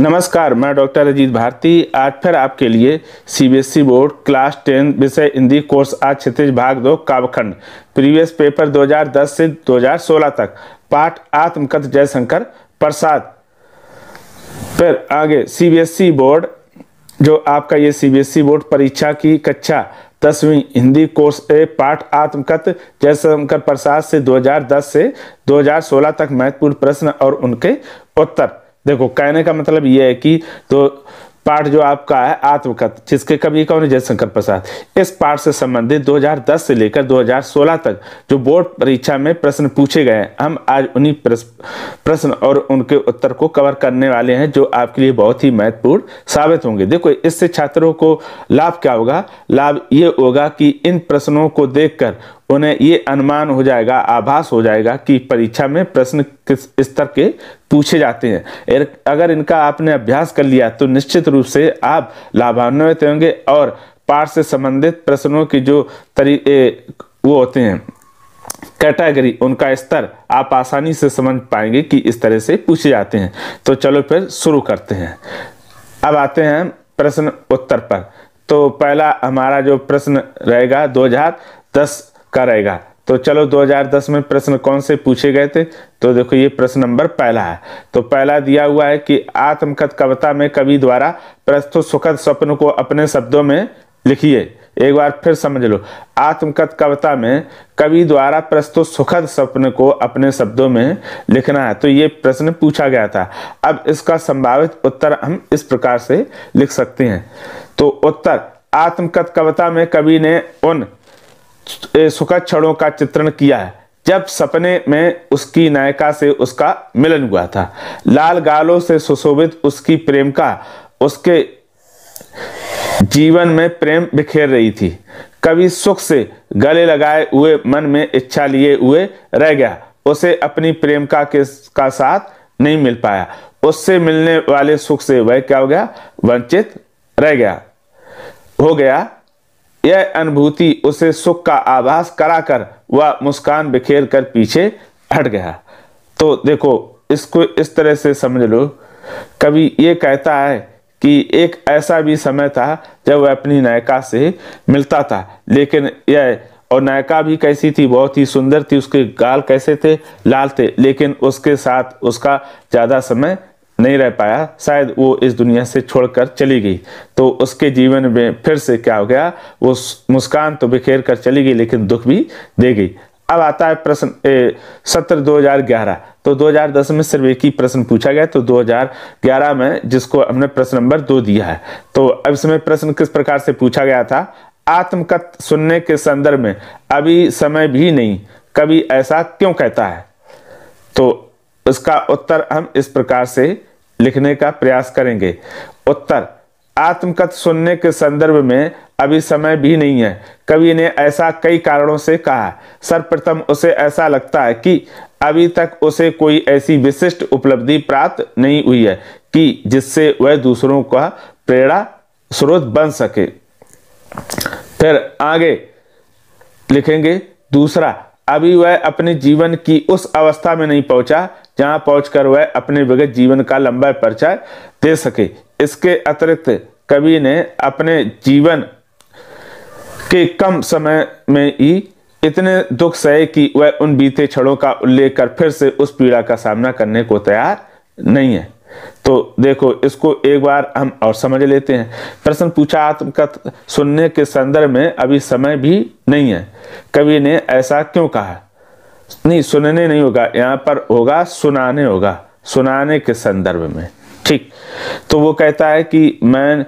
नमस्कार मैं डॉक्टर अजीत भारती आज फिर आपके लिए CBSE e board class ten विषय हिंदी कोर्स आज क्षतिज भाग दो काबखंड प्रीवियस पेपर 2010 से 2016 तक पाठ आत्मकत जयशंकर प्रसाद फिर आगे सीबीएसई e बोर्ड जो आपका ये सीबीएसई e बोर्ड परीक्षा की कक्षा दसवीं हिंदी कोर्स ए पाठ आत्मकथ जयशंकर प्रसाद से 2010 से 2016 तक महत्वपूर्ण प्रश्न और उनके उत्तर देखो कहने का मतलब यह है कि तो पाठ जो आपका है आत्मकथ जिसके कवि कौन है जयशंकर प्रसाद इस पाठ से संबंधित 2010 से लेकर 2016 तक जो बोर्ड परीक्षा में प्रश्न पूछे गए हैं हम आज उन्हीं प्रश्न और उनके उत्तर को कवर करने वाले हैं जो आपके लिए बहुत ही महत्वपूर्ण साबित होंगे देखो इससे छात्रों को लाभ क्या होगा लाभ ये होगा कि इन प्रश्नों को देख उन्हें ये अनुमान हो जाएगा आभास हो जाएगा कि परीक्षा में प्रश्न किस स्तर के पूछे जाते हैं अगर इनका आपने अभ्यास कर लिया तो निश्चित रूप से आप लाभान्वित होंगे और पाठ से संबंधित प्रश्नों की जो तरी वो होते हैं कैटेगरी उनका स्तर आप आसानी से समझ पाएंगे कि इस तरह से पूछे जाते हैं तो चलो फिर शुरू करते हैं अब आते हैं प्रश्न उत्तर पर तो पहला हमारा जो प्रश्न रहेगा दो हजार दस का रहेगा तो चलो 2010 में प्रश्न कौन से पूछे गए थे तो देखो ये प्रश्न नंबर पहला है तो पहला दिया हुआ है कि आत्मकथ कविता में कवि द्वारा प्रस्तुत सुखद स्वप्न को अपने शब्दों में लिखिए एक बार फिर समझ लो आत्मकथ कविता में कवि द्वारा प्रस्तुत सुखद स्वप्न को अपने शब्दों में लिखना है तो ये प्रश्न पूछा गया था अब इसका संभावित उत्तर हम इस प्रकार से लिख सकते हैं तो उत्तर आत्मकथ कविता में कवि ने उन सुखद क्षणों का चित्रण किया है जब सपने में उसकी नायिका से उसका मिलन हुआ था लाल गालों से सुशोभित उसकी प्रेम का उसके जीवन में प्रेम बिखेर रही थी कवि सुख से गले लगाए हुए मन में इच्छा लिए हुए रह गया उसे अपनी प्रेम का के का साथ नहीं मिल पाया उससे मिलने वाले सुख से वह क्या हो गया वंचित रह गया हो गया यह अनुभूति उसे सुख का आभास कराकर वह मुस्कान बिखेर कर पीछे हट गया तो देखो इसको इस तरह से समझ लो कवि ये कहता है कि एक ऐसा भी समय था जब वह अपनी नायिका से मिलता था लेकिन यह और नायिका भी कैसी थी बहुत ही सुंदर थी उसके गाल कैसे थे लाल थे लेकिन उसके साथ उसका ज़्यादा समय नहीं रह पाया शायद वो इस दुनिया से छोड़कर चली गई तो उसके जीवन में फिर से क्या हो गया वो मुस्कान तो बिखेर कर चली गई लेकिन दुख भी दे गई अब आता है प्रश्न सत्र 2011 तो 2010 में सिर्फ की प्रश्न पूछा गया तो 2011 में जिसको हमने प्रश्न नंबर दो दिया है तो अब इसमें प्रश्न किस प्रकार से पूछा गया था आत्मकथ सुनने के संदर्भ में अभी समय भी नहीं कभी ऐसा क्यों कहता है तो उसका उत्तर हम इस प्रकार से लिखने का प्रयास करेंगे उत्तर आत्मकथ सुनने के संदर्भ में अभी समय भी नहीं है कवि ने ऐसा कई कारणों से कहा सर्वप्रथम उसे ऐसा लगता है कि अभी तक उसे कोई ऐसी विशिष्ट उपलब्धि प्राप्त नहीं हुई है कि जिससे वह दूसरों का प्रेरणा स्रोत बन सके फिर आगे लिखेंगे दूसरा अभी वह अपने जीवन की उस अवस्था में नहीं पहुंचा जहां पहुंचकर वह अपने विगत जीवन का लंबा परिचय दे सके इसके अतिरिक्त कवि ने अपने जीवन के कम समय में ही इतने दुख सहे कि वह उन बीते क्षणों का उल्लेख कर फिर से उस पीड़ा का सामना करने को तैयार नहीं है तो देखो इसको एक बार हम और समझ लेते हैं प्रश्न पूछा आत्मकथ सुनने के संदर्भ में अभी समय भी नहीं है कवि ने ऐसा क्यों कहा नहीं सुनने नहीं होगा यहाँ पर होगा सुनाने होगा सुनाने के संदर्भ में ठीक तो वो कहता है कि मैं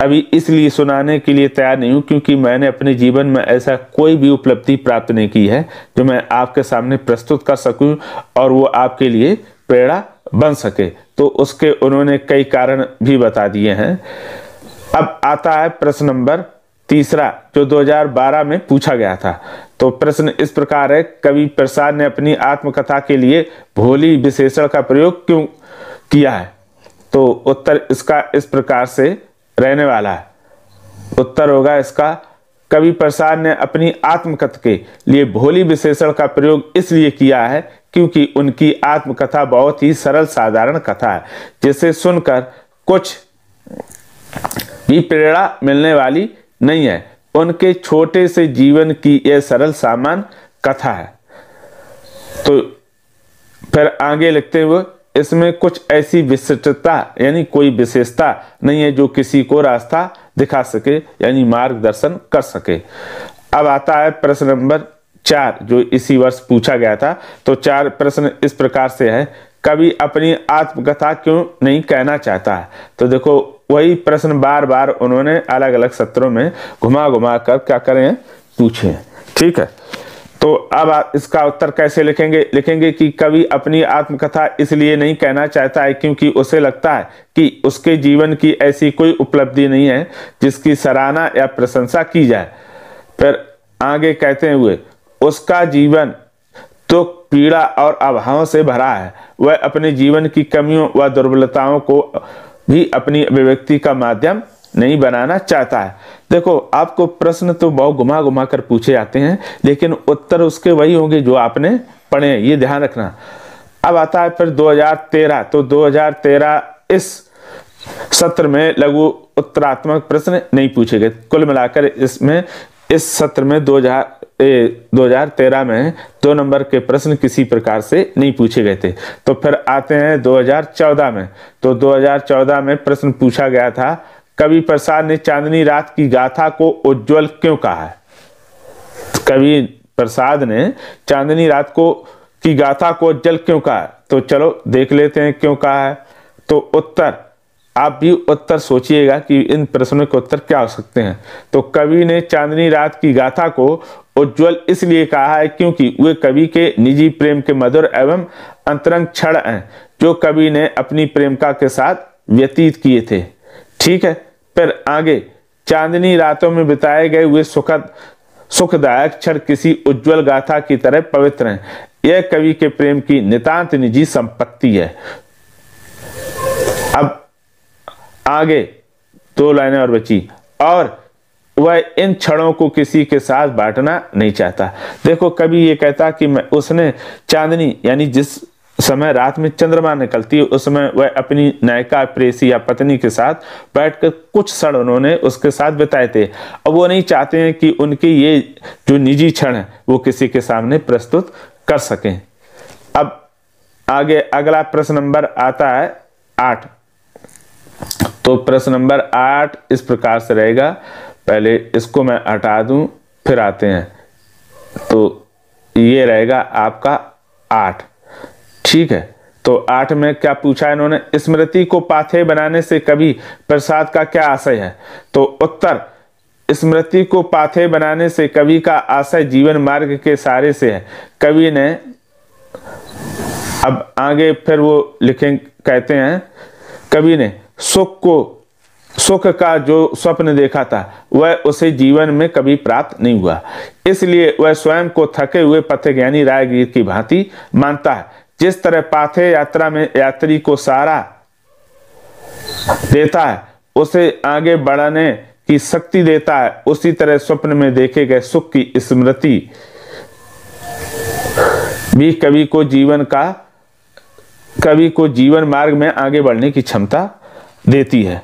अभी इसलिए सुनाने के लिए तैयार नहीं हूँ क्योंकि मैंने अपने जीवन में ऐसा कोई भी उपलब्धि प्राप्त नहीं की है जो मैं आपके सामने प्रस्तुत कर सकूँ और वो आपके लिए प्रेरणा बन सके तो उसके उन्होंने कई कारण भी बता दिए हैं अब आता है प्रश्न नंबर तीसरा जो 2012 में पूछा गया था तो प्रश्न इस प्रकार है कवि प्रसाद ने अपनी आत्मकथा के लिए भोली विशेषण का प्रयोग क्यों किया है तो उत्तर इसका इस प्रकार से रहने वाला है उत्तर होगा इसका कवि प्रसाद ने अपनी आत्मकथा के लिए भोली विशेषण का प्रयोग इसलिए किया है क्योंकि उनकी आत्मकथा बहुत ही सरल साधारण कथा है जिसे सुनकर कुछ भी प्रेरणा मिलने वाली नहीं है उनके छोटे से जीवन की यह सरल सामान कथा है तो फिर आगे लिखते हुए इसमें कुछ ऐसी विशिष्टता यानी कोई विशेषता नहीं है जो किसी को रास्ता दिखा सके यानी मार्गदर्शन कर सके अब आता है प्रश्न नंबर चार जो इसी वर्ष पूछा गया था तो चार प्रश्न इस प्रकार से है कभी अपनी आत्मकथा क्यों नहीं कहना चाहता है तो देखो वही प्रश्न बार बार उन्होंने अलग अलग सत्रों में घुमा घुमा कर क्या करें पूछे ठीक है तो अब आप इसका उत्तर कैसे लिखेंगे लिखेंगे कि कवि अपनी आत्मकथा इसलिए नहीं कहना चाहता है क्योंकि उसे लगता है कि उसके जीवन की ऐसी कोई उपलब्धि नहीं है जिसकी सराहना या प्रशंसा की जाए फिर आगे कहते हुए उसका जीवन तो पीड़ा और अभावों से भरा है वह अपने जीवन की कमियों व दुर्बलताओं को भी अपनी अभिव्यक्ति का माध्यम नहीं बनाना चाहता है देखो आपको प्रश्न तो बहुत घुमा घुमा कर पूछे जाते हैं लेकिन उत्तर उसके वही होंगे जो आपने पढ़े ये ध्यान रखना अब आता है फिर 2013 तो 2013 इस सत्र में लघु उत्तरात्मक प्रश्न नहीं पूछे गए कुल मिलाकर इसमें इस सत्र में 2013 में दो नंबर के प्रश्न किसी प्रकार से नहीं पूछे गए थे तो फिर आते हैं 2014 में तो 2014 में प्रश्न पूछा गया था कवि प्रसाद ने चांदनी रात की गाथा को उज्जवल क्यों कहा है कवि प्रसाद ने चांदनी रात को की गाथा को उज्जवल क्यों कहा है तो चलो देख लेते हैं क्यों कहा है तो उत्तर आप भी उत्तर सोचिएगा कि इन प्रश्नों के उत्तर क्या हो सकते हैं तो कवि ने चांदनी रात की गाथा को उज्जवल इसलिए कहा है क्योंकि वे कवि के निजी प्रेम के मधुर एवं अंतरंग क्षण हैं जो कवि ने अपनी प्रेमिका के साथ व्यतीत किए थे ठीक है फिर आगे चांदनी रातों में बिताए गए वे सुखद सुखदायक क्षण किसी उज्जवल गाथा की तरह पवित्र हैं यह कवि के प्रेम की नितांत निजी संपत्ति है आगे दो लाइनें और बची और वह इन क्षणों को किसी के साथ बांटना नहीं चाहता देखो कभी ये कहता कि मैं उसने चांदनी यानी जिस समय रात में चंद्रमा निकलती है उस समय वह अपनी नायिका प्रेसी या पत्नी के साथ बैठकर कुछ क्षण उन्होंने उसके साथ बिताए थे अब वो नहीं चाहते हैं कि उनके ये जो निजी क्षण है वो किसी के सामने प्रस्तुत कर सकें अब आगे अगला प्रश्न नंबर आता है आठ तो प्रश्न नंबर आठ इस प्रकार से रहेगा पहले इसको मैं हटा दूं फिर आते हैं तो ये रहेगा आपका आठ ठीक है तो आठ में क्या पूछा है इन्होंने स्मृति को पाथे बनाने से कभी प्रसाद का क्या आशय है तो उत्तर स्मृति को पाथे बनाने से कवि का आशय जीवन मार्ग के सारे से है कवि ने अब आगे फिर वो लिखें कहते हैं कवि ने सुख को सुख का जो स्वप्न देखा था वह उसे जीवन में कभी प्राप्त नहीं हुआ इसलिए वह स्वयं को थके हुए पथे ज्ञानी रायगीर की भांति मानता है जिस तरह पाथे यात्रा में यात्री को सारा देता है उसे आगे बढ़ाने की शक्ति देता है उसी तरह स्वप्न में देखे गए सुख की स्मृति भी कवि को जीवन का कवि को जीवन मार्ग में आगे बढ़ने की क्षमता देती है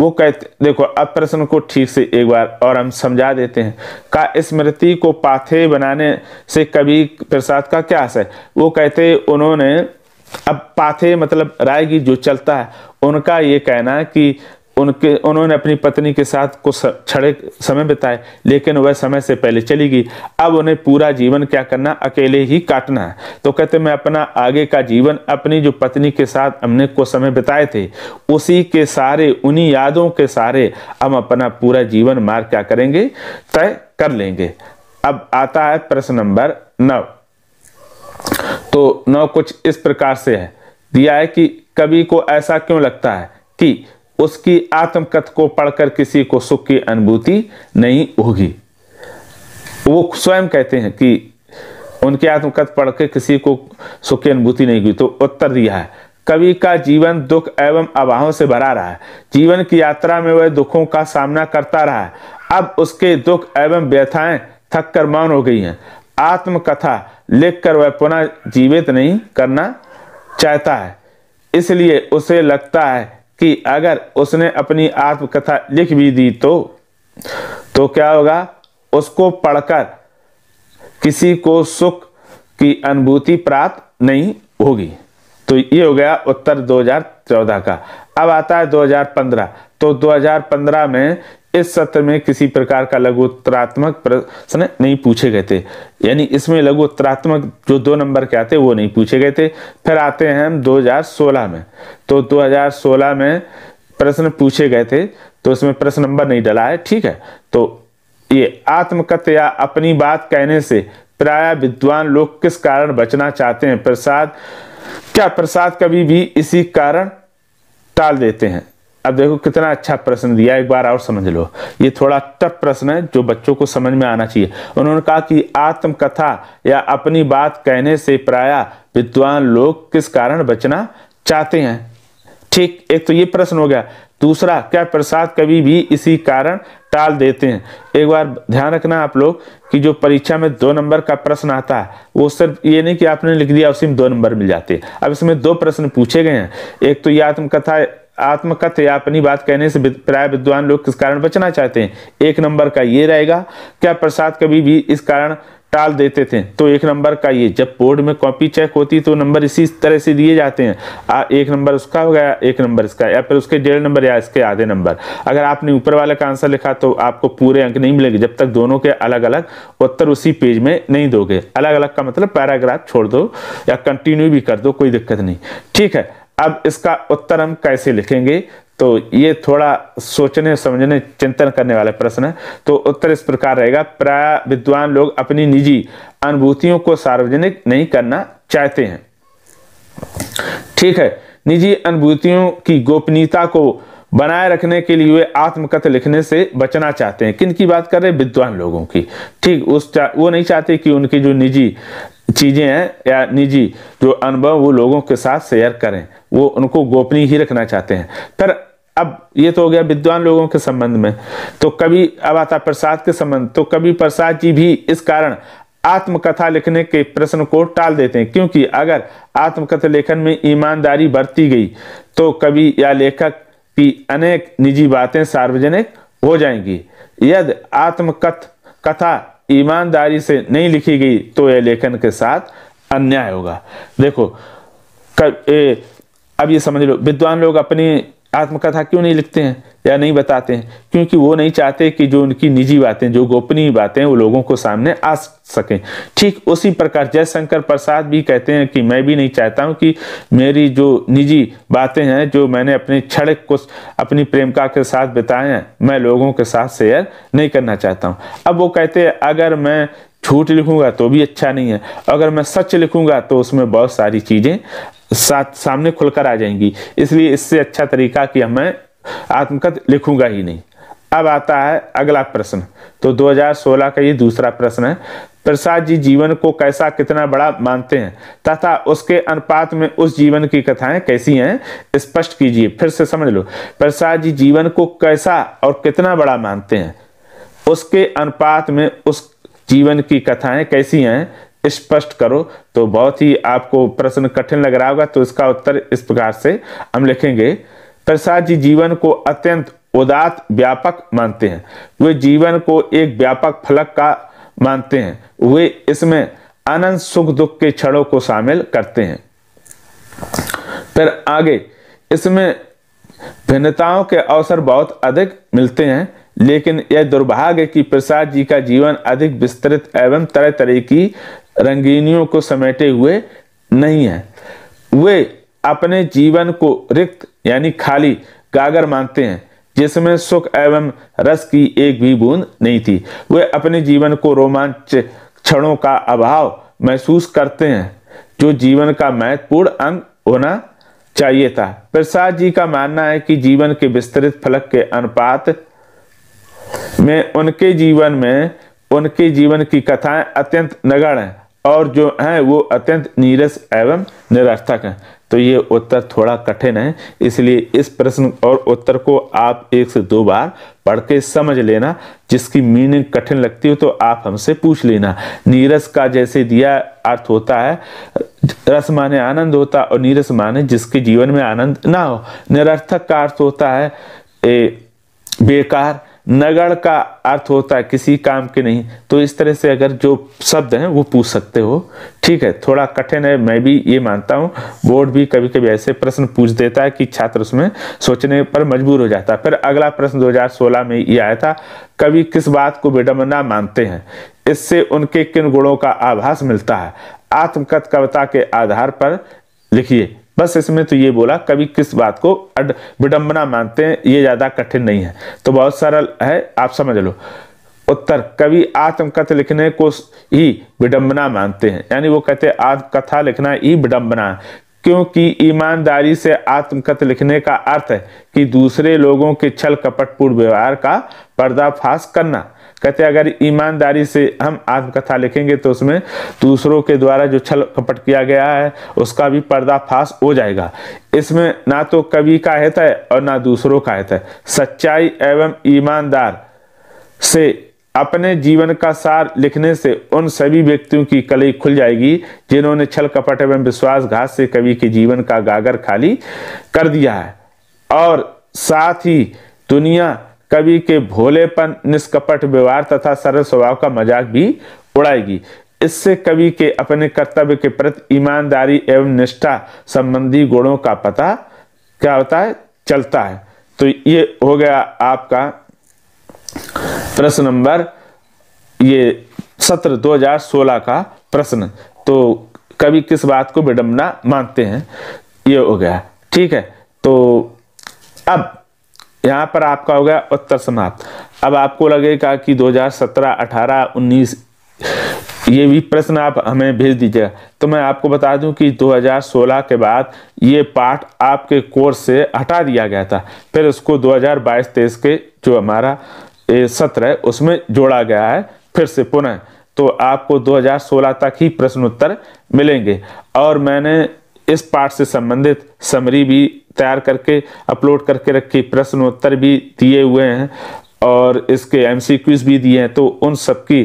वो कहते देखो अब प्रश्न को ठीक से एक बार और हम समझा देते हैं का स्मृति को पाथे बनाने से कभी प्रसाद का क्या आशय वो कहते उन्होंने अब पाथे मतलब राय की जो चलता है उनका ये कहना कि उनके उन्होंने अपनी पत्नी के साथ कुछ छड़े समय बिताए लेकिन वह समय से पहले चली गई अब उन्हें पूरा जीवन क्या करना अकेले ही काटना है तो कहते मैं अपना आगे का जीवन अपनी जो पत्नी के साथ हमने कुछ समय बिताए थे उसी के सारे उन्हीं यादों के सारे हम अपना पूरा जीवन मार क्या करेंगे तय कर लेंगे अब आता है प्रश्न नंबर नौ तो नौ कुछ इस प्रकार से है दिया है कि कवि को ऐसा क्यों लगता है कि उसकी आत्मकथ को पढ़कर किसी को सुख की अनुभूति नहीं होगी वो स्वयं कहते हैं कि उनकी आत्मकथ पढ़कर किसी को सुख की अनुभूति नहीं हुई तो उत्तर दिया है कवि का जीवन दुख एवं अभावों से भरा रहा है जीवन की यात्रा में वह दुखों का सामना करता रहा है अब उसके दुख एवं व्यथाएं थक कर मौन हो गई हैं आत्मकथा लिखकर वह पुनः जीवित नहीं करना चाहता है इसलिए उसे लगता है कि अगर उसने अपनी आत्मकथा लिख भी दी तो तो क्या होगा उसको पढ़कर किसी को सुख की अनुभूति प्राप्त नहीं होगी तो ये हो गया उत्तर 2014 का अब आता है 2015 तो 2015 में इस सत्र में किसी प्रकार का लघु उत्तरात्मक प्रश्न नहीं पूछे गए थे यानी इसमें लघु उत्तरात्मक जो दो नंबर के आते वो नहीं पूछे गए थे फिर आते हैं हम 2016 में तो 2016 में प्रश्न पूछे गए थे तो इसमें प्रश्न नंबर नहीं डला है ठीक है तो ये आत्मकथ या अपनी बात कहने से प्राय विद्वान लोग किस कारण बचना चाहते हैं प्रसाद क्या प्रसाद कभी भी इसी कारण टाल देते हैं अब देखो कितना अच्छा प्रश्न दिया एक बार और समझ लो ये थोड़ा टफ प्रश्न है जो बच्चों को समझ में आना चाहिए उन्होंने कहा कि आत्मकथा या अपनी बात कहने से प्राय विद्वान लोग किस कारण बचना चाहते हैं ठीक एक तो ये प्रश्न हो गया दूसरा क्या प्रसाद कभी भी इसी कारण टाल देते हैं एक बार ध्यान रखना आप लोग कि जो परीक्षा में दो नंबर का प्रश्न आता है वो सिर्फ ये नहीं कि आपने लिख दिया उसी में दो नंबर मिल जाते हैं अब इसमें दो प्रश्न पूछे गए हैं एक तो ये आत्मकथा आत्मकथ या अपनी बात कहने से प्राय विद्वान लोग किस कारण बचना चाहते हैं एक नंबर का ये रहेगा क्या प्रसाद कभी भी इस कारण टाल देते थे तो एक नंबर का ये जब बोर्ड में कॉपी चेक होती तो नंबर इसी तरह से दिए जाते हैं आ, एक नंबर उसका हो गया एक नंबर इसका या फिर उसके डेढ़ नंबर या इसके आधे नंबर अगर आपने ऊपर वाले का आंसर लिखा तो आपको पूरे अंक नहीं मिलेंगे जब तक दोनों के अलग अलग उत्तर उसी पेज में नहीं दोगे अलग अलग का मतलब पैराग्राफ छोड़ दो या कंटिन्यू भी कर दो कोई दिक्कत नहीं ठीक है अब इसका उत्तर हम कैसे लिखेंगे तो ये थोड़ा सोचने समझने चिंतन करने वाला प्रश्न है तो उत्तर इस प्रकार रहेगा प्राय विद्वान लोग अपनी निजी अनुभूतियों को सार्वजनिक नहीं करना चाहते हैं ठीक है निजी अनुभूतियों की गोपनीयता को बनाए रखने के लिए वे आत्मकथ लिखने से बचना चाहते हैं किन की बात कर रहे हैं विद्वान लोगों की ठीक उस वो नहीं चाहते कि उनकी जो निजी चीज़ें हैं या निजी जो अनुभव वो लोगों के साथ शेयर करें वो उनको गोपनीय ही रखना चाहते हैं पर अब ये तो हो गया विद्वान लोगों के संबंध में तो कभी अब आता प्रसाद के संबंध तो कभी प्रसाद जी भी इस कारण आत्मकथा लिखने के प्रश्न को टाल देते हैं क्योंकि अगर आत्मकथा लेखन में ईमानदारी बरती गई तो कवि या लेखक की अनेक निजी बातें सार्वजनिक हो जाएंगी यदि आत्मकथ कथा ईमानदारी से नहीं लिखी गई तो यह लेखन के साथ अन्याय होगा देखो कर, ए, अब ये समझ लो विद्वान लोग अपनी आत्मकथा क्यों नहीं लिखते हैं या नहीं बताते हैं क्योंकि वो नहीं चाहते कि जो उनकी निजी बातें जो गोपनीय बातें वो लोगों को सामने आ सकें ठीक उसी प्रकार जयशंकर प्रसाद भी कहते हैं कि मैं भी नहीं चाहता हूं कि मेरी जो निजी बातें हैं जो मैंने अपने क्षण को अपनी प्रेमिका के साथ बिताए हैं मैं लोगों के साथ शेयर नहीं करना चाहता हूँ अब वो कहते हैं अगर मैं झूठ लिखूंगा तो भी अच्छा नहीं है अगर मैं सच लिखूंगा तो उसमें बहुत सारी चीज़ें साथ सामने खुलकर आ जाएंगी इसलिए इससे अच्छा तरीका कि हमें आत्मकथ लिखूंगा ही नहीं अब आता है अगला प्रश्न तो 2016 का ये दूसरा प्रश्न है प्रसाद जी जीवन को कैसा कितना बड़ा मानते हैं तथा उसके अनुपात में उस जीवन की कथाएं कैसी हैं स्पष्ट कीजिए फिर से समझ लो प्रसाद जी जीवन को कैसा और कितना बड़ा मानते हैं उसके अनुपात में उस जीवन की कथाएं कैसी हैं स्पष्ट करो तो बहुत ही आपको प्रश्न कठिन लग रहा होगा तो इसका उत्तर इस प्रकार से हम लिखेंगे प्रसाद जी जीवन को अत्यंत उदात व्यापक मानते हैं वे जीवन को एक व्यापक फलक का मानते हैं वे इसमें अनंत सुख दुख के क्षणों को शामिल करते हैं फिर आगे इसमें भिन्नताओं के अवसर बहुत अधिक मिलते हैं लेकिन यह दुर्भाग्य कि प्रसाद जी का जीवन अधिक विस्तृत एवं तरह तरह की रंगीनियों को समेटे हुए नहीं है वे अपने जीवन को रिक्त यानी खाली गागर मानते हैं जिसमें सुख एवं रस की एक भी बूंद नहीं थी वे अपने जीवन को रोमांच क्षणों का अभाव महसूस करते हैं जो जीवन का महत्वपूर्ण अंग होना चाहिए था प्रसाद जी का मानना है कि जीवन के विस्तृत फलक के अनुपात में उनके जीवन में उनके जीवन की कथाएं अत्यंत नगण हैं और जो हैं वो अत्यंत नीरस एवं निरर्थक हैं तो ये उत्तर थोड़ा कठिन है इसलिए इस प्रश्न और उत्तर को आप एक से दो बार पढ़ के समझ लेना जिसकी मीनिंग कठिन लगती हो तो आप हमसे पूछ लेना नीरस का जैसे दिया अर्थ होता है रस माने आनंद होता और नीरस माने जिसके जीवन में आनंद ना हो निरर्थक का अर्थ होता है ए, बेकार नगड़ का अर्थ होता है किसी काम के नहीं तो इस तरह से अगर जो शब्द हैं वो पूछ सकते हो ठीक है थोड़ा कठिन है मैं भी ये मानता हूँ बोर्ड भी कभी कभी ऐसे प्रश्न पूछ देता है कि छात्र उसमें सोचने पर मजबूर हो जाता है फिर अगला प्रश्न 2016 में ये आया था कभी किस बात को विडम्बना मानते हैं इससे उनके किन गुणों का आभास मिलता है आत्मकथ कविता के आधार पर लिखिए बस इसमें तो ये बोला कभी किस बात को विडंबना मानते हैं ये ज़्यादा कठिन नहीं है तो बहुत सरल है आप समझ लो उत्तर कवि आत्मकथ लिखने को ही विडंबना मानते हैं यानी वो कहते हैं आत्मकथा लिखना ही विडंबना है क्योंकि ईमानदारी से आत्मकथ लिखने का अर्थ है कि दूसरे लोगों के छल कपटपूर्ण व्यवहार का पर्दाफाश करना कहते हैं अगर ईमानदारी से हम आत्मकथा लिखेंगे तो उसमें दूसरों के द्वारा जो छल कपट किया गया है उसका भी पर्दाफाश हो जाएगा इसमें ना तो कवि का हित है और ना दूसरों का हित है सच्चाई एवं ईमानदार से अपने जीवन का सार लिखने से उन सभी व्यक्तियों की कलई खुल जाएगी जिन्होंने छल कपट एवं विश्वासघात से कवि के जीवन का गागर खाली कर दिया है और साथ ही दुनिया कवि के भोलेपन निष्कपट व्यवहार तथा सरल स्वभाव का मजाक भी उड़ाएगी इससे कवि के अपने कर्तव्य के प्रति ईमानदारी एवं निष्ठा संबंधी गुणों का पता क्या होता है चलता है तो ये हो गया आपका प्रश्न नंबर ये सत्र 2016 का प्रश्न तो कवि किस बात को विडम्बना मानते हैं ये हो गया ठीक है तो अब यहाँ पर आपका हो गया उत्तर समाप्त अब आपको लगेगा कि 2017, 18, 19 ये भी प्रश्न आप हमें भेज दीजिएगा तो मैं आपको बता दूं कि 2016 के बाद ये पाठ आपके कोर्स से हटा दिया गया था फिर उसको 2022 हजार के जो हमारा सत्र है उसमें जोड़ा गया है फिर से पुनः तो आपको 2016 तक ही प्रश्न उत्तर मिलेंगे और मैंने इस पाठ से संबंधित समरी भी तैयार करके अपलोड करके रखी प्रश्नोत्तर भी दिए हुए हैं और इसके एम भी दिए हैं तो उन सबकी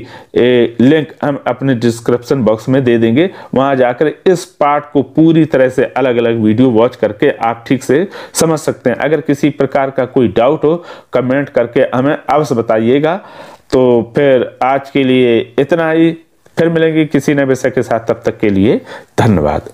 लिंक हम अपने डिस्क्रिप्शन बॉक्स में दे देंगे वहाँ जाकर इस पार्ट को पूरी तरह से अलग अलग वीडियो वॉच करके आप ठीक से समझ सकते हैं अगर किसी प्रकार का कोई डाउट हो कमेंट करके हमें अवश्य बताइएगा तो फिर आज के लिए इतना ही फिर मिलेंगे किसी नए विषय के साथ तब तक के लिए धन्यवाद